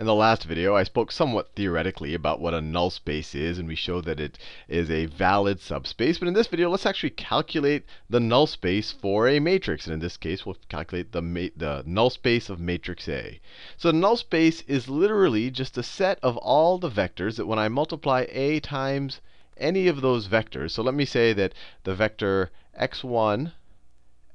In the last video, I spoke somewhat theoretically about what a null space is, and we showed that it is a valid subspace. But in this video, let's actually calculate the null space for a matrix. And in this case, we'll calculate the, the null space of matrix A. So the null space is literally just a set of all the vectors that when I multiply A times any of those vectors, so let me say that the vector x1,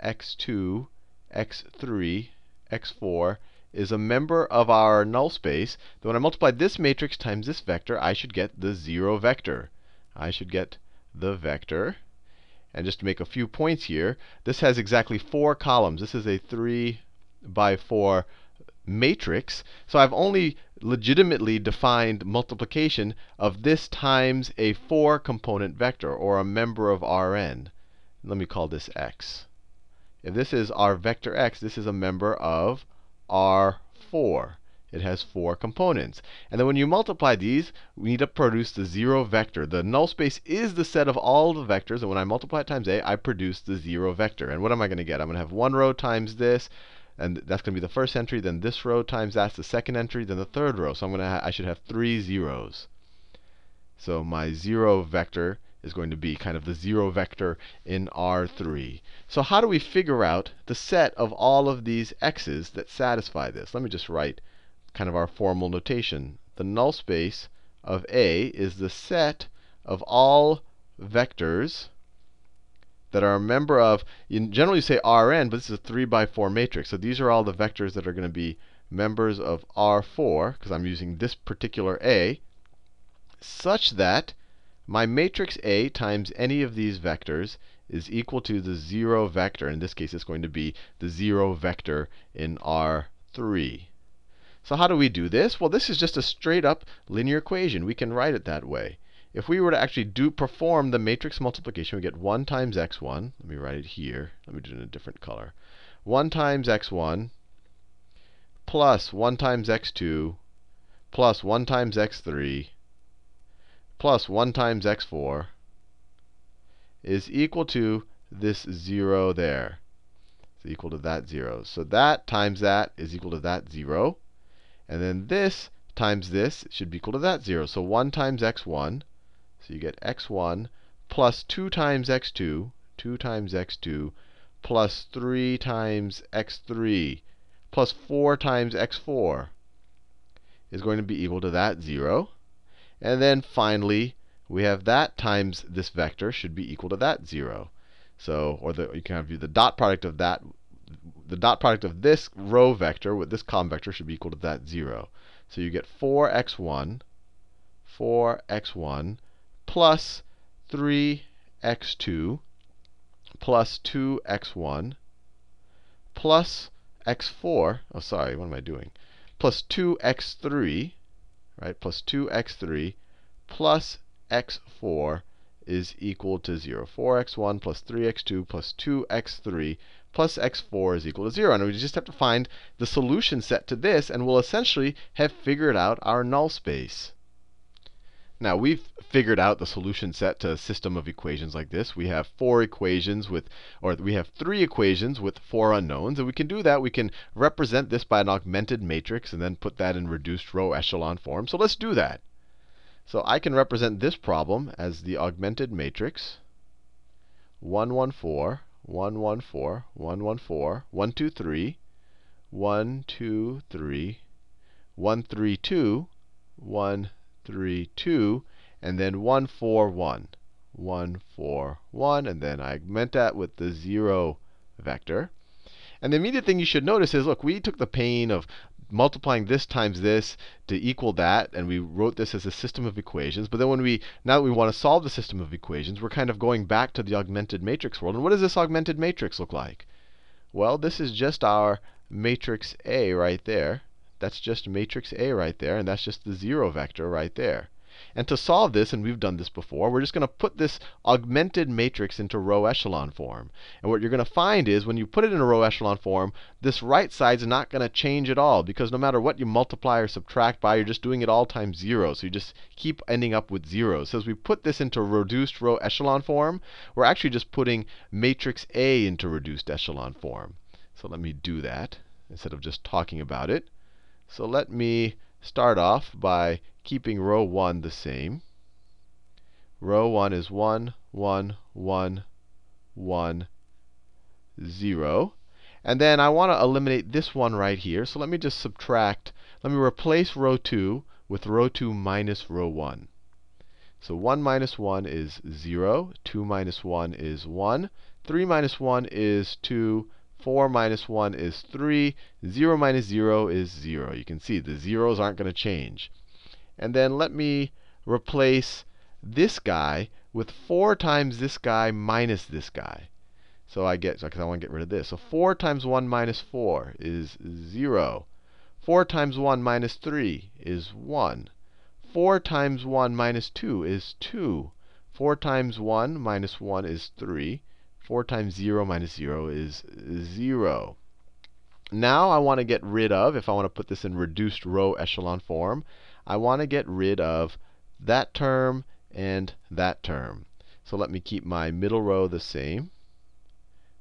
x2, x3, x4, is a member of our null space, then when I multiply this matrix times this vector, I should get the zero vector. I should get the vector. And just to make a few points here, this has exactly four columns. This is a 3 by 4 matrix. So I've only legitimately defined multiplication of this times a 4 component vector, or a member of Rn. Let me call this x. If this is our vector x, this is a member of R4. It has four components. And then when you multiply these, we need to produce the zero vector. The null space is the set of all the vectors, and when I multiply it times a, I produce the zero vector. And what am I going to get? I'm going to have one row times this, and that's going to be the first entry, then this row times that's the second entry, then the third row. So I'm going to I should have three zeros. So my zero vector is going to be kind of the zero vector in R3. So how do we figure out the set of all of these x's that satisfy this? Let me just write kind of our formal notation. The null space of A is the set of all vectors that are a member of, generally you say Rn, but this is a 3 by 4 matrix. So these are all the vectors that are going to be members of R4, because I'm using this particular A, such that my matrix A times any of these vectors is equal to the zero vector. In this case, it's going to be the zero vector in R3. So how do we do this? Well, this is just a straight up linear equation. We can write it that way. If we were to actually do perform the matrix multiplication, we get 1 times x1. Let me write it here. Let me do it in a different color. 1 times x1 plus 1 times x2 plus 1 times x3 plus 1 times x4 is equal to this 0 there. It's equal to that 0. So that times that is equal to that 0. And then this times this should be equal to that 0. So 1 times x1. So you get x1 plus 2 times x2. 2 times x2 plus 3 times x3 plus 4 times x4 is going to be equal to that 0. And then finally, we have that times this vector should be equal to that 0. So, or the, you can have the dot product of that, the dot product of this row vector with this column vector should be equal to that 0. So you get 4x1, 4x1 plus 3x2 plus 2x1 plus x4. Oh, sorry, what am I doing? Plus 2x3 right? Plus 2x3 plus x4 is equal to 0. 4x1 plus 3x2 plus 2x3 plus x4 is equal to 0. And we just have to find the solution set to this, and we'll essentially have figured out our null space. Now, we've figured out the solution set to a system of equations like this. We have four equations with, or we have three equations with four unknowns. And we can do that. We can represent this by an augmented matrix and then put that in reduced row echelon form. So let's do that. So I can represent this problem as the augmented matrix 1, 1, 4, 1, 1, 4, 1, 1, 4, 1, 2, 3, 1, 2, 3, 1, 3, 2, 1, three, two, and then 4, 1, and then I augment that with the 0 vector. And the immediate thing you should notice is, look, we took the pain of multiplying this times this to equal that, and we wrote this as a system of equations. But then when we, now that we want to solve the system of equations, we're kind of going back to the augmented matrix world. And what does this augmented matrix look like? Well, this is just our matrix A right there. That's just matrix A right there, and that's just the zero vector right there. And to solve this, and we've done this before, we're just going to put this augmented matrix into row echelon form. And what you're going to find is when you put it in a row echelon form, this right side is not going to change at all because no matter what you multiply or subtract by, you're just doing it all times zero. So you just keep ending up with zeros. So as we put this into reduced row echelon form, we're actually just putting matrix A into reduced echelon form. So let me do that instead of just talking about it. So let me start off by keeping row 1 the same. Row 1 is 1, 1, 1, 1, 0. And then I want to eliminate this one right here. So let me just subtract. Let me replace row 2 with row 2 minus row 1. So 1 minus 1 is 0. 2 minus 1 is 1. 3 minus 1 is 2. 4 minus 1 is 3. 0 minus 0 is 0. You can see the zeros aren't going to change. And then let me replace this guy with 4 times this guy minus this guy. So I get, because so I want to get rid of this. So 4 times 1 minus 4 is 0. 4 times 1 minus 3 is 1. 4 times 1 minus 2 is 2. 4 times 1 minus 1 is 3. 4 times 0 minus 0 is 0. Now I want to get rid of, if I want to put this in reduced row echelon form, I want to get rid of that term and that term. So let me keep my middle row the same.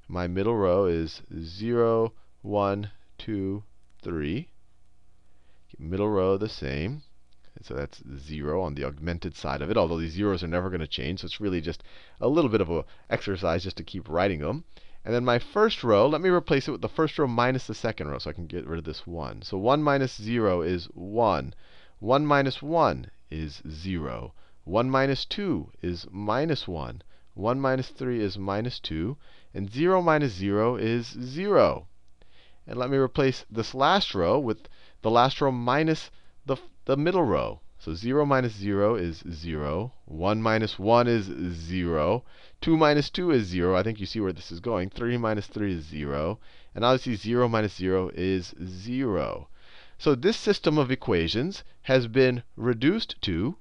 My middle row is 0, 1, 2, 3. Middle row the same so that's 0 on the augmented side of it, although these zeros are never going to change, so it's really just a little bit of an exercise just to keep writing them. And then my first row, let me replace it with the first row minus the second row, so I can get rid of this 1. So 1 minus 0 is 1. 1 minus 1 is 0. 1 minus 2 is minus 1. 1 minus 3 is minus 2. And 0 minus 0 is 0. And let me replace this last row with the last row minus the the middle row. So 0 minus 0 is 0. 1 minus 1 is 0. 2 minus 2 is 0. I think you see where this is going. 3 minus 3 is 0. And obviously 0 minus 0 is 0. So this system of equations has been reduced to,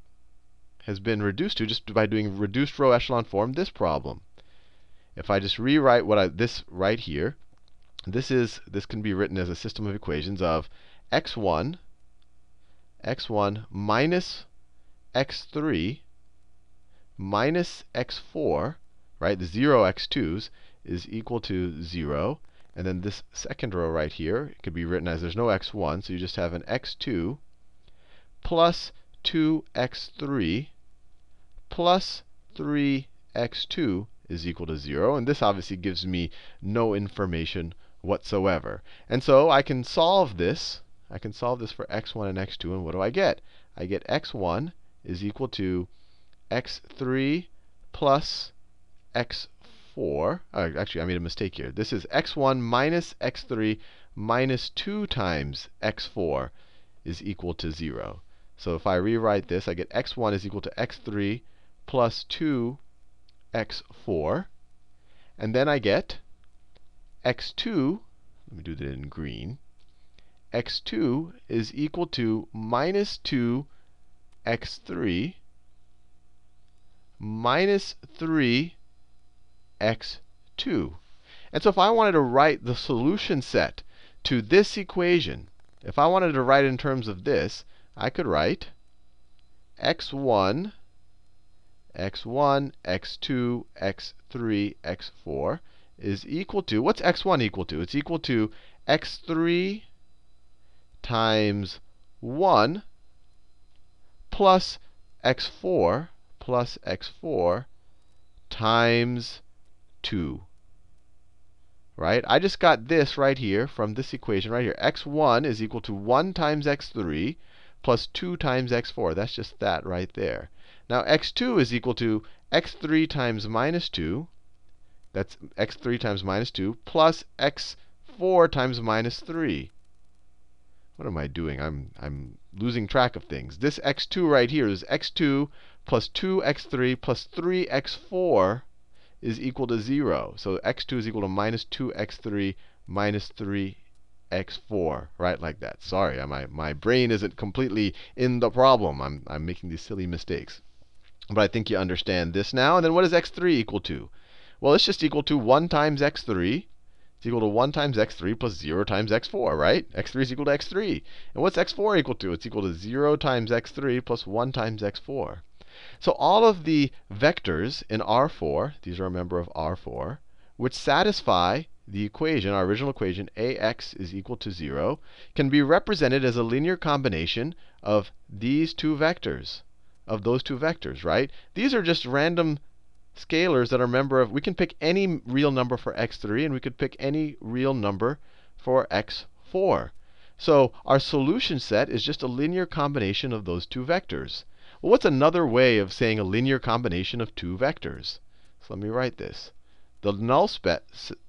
has been reduced to, just by doing reduced row echelon form, this problem. If I just rewrite what I, this right here, this is, this can be written as a system of equations of x1 x1 minus x3 minus x4, right? The 0 x2s is equal to 0. And then this second row right here could be written as there's no x1, so you just have an x2 plus 2x3 plus 3x2 is equal to 0. And this obviously gives me no information whatsoever. And so I can solve this I can solve this for x1 and x2, and what do I get? I get x1 is equal to x3 plus x4. Uh, actually, I made a mistake here. This is x1 minus x3 minus 2 times x4 is equal to 0. So if I rewrite this, I get x1 is equal to x3 plus 2 x4. And then I get x2, let me do that in green, x2 is equal to minus 2 x3 minus 3 x2. And so if I wanted to write the solution set to this equation, if I wanted to write in terms of this, I could write x1, x1, x2, x3, x4 is equal to, what's x1 equal to? It's equal to x3 times 1 plus x4 plus x4 times 2. Right? I just got this right here from this equation right here. x1 is equal to 1 times x3 plus 2 times x4. That's just that right there. Now x2 is equal to x3 times minus 2. That's x3 times minus 2 plus x4 times minus 3. What am I doing? I'm, I'm losing track of things. This x2 right here is x2 plus 2x3 plus 3x4 is equal to 0. So x2 is equal to minus 2x3 minus 3x4, right like that. Sorry, my, my brain isn't completely in the problem. I'm, I'm making these silly mistakes. But I think you understand this now. And then what is x3 equal to? Well, it's just equal to 1 times x3 is equal to 1 times x3 plus 0 times x4, right? x3 is equal to x3. And what's x4 equal to? It's equal to 0 times x3 plus 1 times x4. So all of the vectors in R4, these are a member of R4, which satisfy the equation, our original equation, ax is equal to 0, can be represented as a linear combination of these two vectors, of those two vectors, right? These are just random scalars that are member of, we can pick any real number for x3, and we could pick any real number for x4. So our solution set is just a linear combination of those two vectors. Well, what's another way of saying a linear combination of two vectors? So let me write this. The null,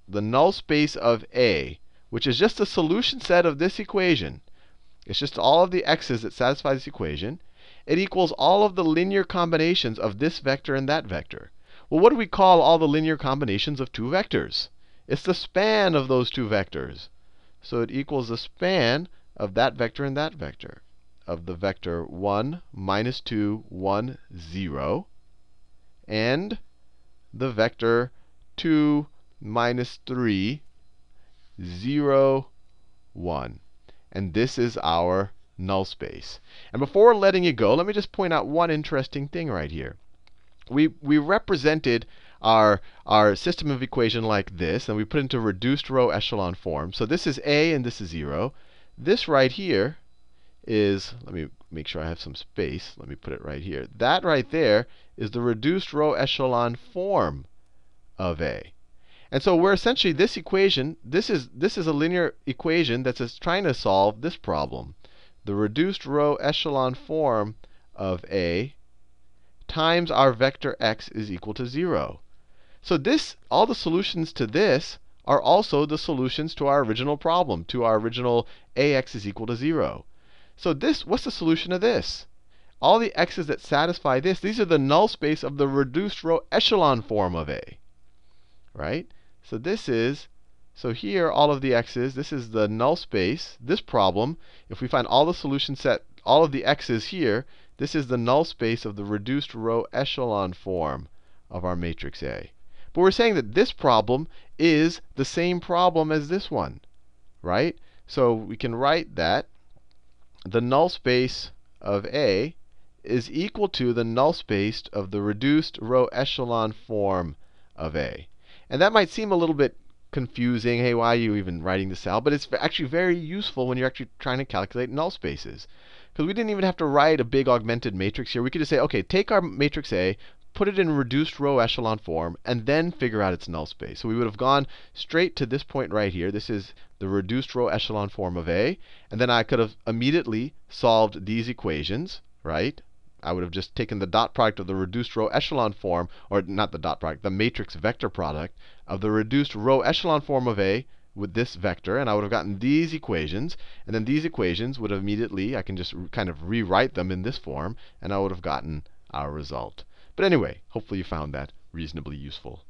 the null space of A, which is just the solution set of this equation, it's just all of the x's that satisfy this equation, it equals all of the linear combinations of this vector and that vector. Well, what do we call all the linear combinations of two vectors? It's the span of those two vectors. So it equals the span of that vector and that vector, of the vector 1, minus 2, 1, 0, and the vector 2, minus 3, 0, 1. And this is our null space. And before letting you go, let me just point out one interesting thing right here we, we represented our, our system of equation like this, and we put into reduced row echelon form. So this is A and this is 0. This right here is, let me make sure I have some space. Let me put it right here. That right there is the reduced row echelon form of A. And so we're essentially this equation, this is, this is a linear equation that's trying to solve this problem. The reduced row echelon form of A times our vector x is equal to 0. So this, all the solutions to this are also the solutions to our original problem, to our original ax is equal to 0. So this, what's the solution to this? All the x's that satisfy this, these are the null space of the reduced row echelon form of A. Right? So this is, so here all of the x's, this is the null space, this problem. If we find all the solutions set all of the x's here, this is the null space of the reduced row echelon form of our matrix A. But we're saying that this problem is the same problem as this one, right? So we can write that the null space of A is equal to the null space of the reduced row echelon form of A. And that might seem a little bit confusing. Hey, why are you even writing this out? But it's actually very useful when you're actually trying to calculate null spaces. Because we didn't even have to write a big augmented matrix here. We could just say, OK, take our matrix A, put it in reduced row echelon form, and then figure out its null space. So we would have gone straight to this point right here. This is the reduced row echelon form of A. And then I could have immediately solved these equations, right? I would have just taken the dot product of the reduced row echelon form, or not the dot product, the matrix vector product of the reduced row echelon form of A with this vector, and I would have gotten these equations. And then these equations would have immediately, I can just kind of rewrite them in this form, and I would have gotten our result. But anyway, hopefully you found that reasonably useful.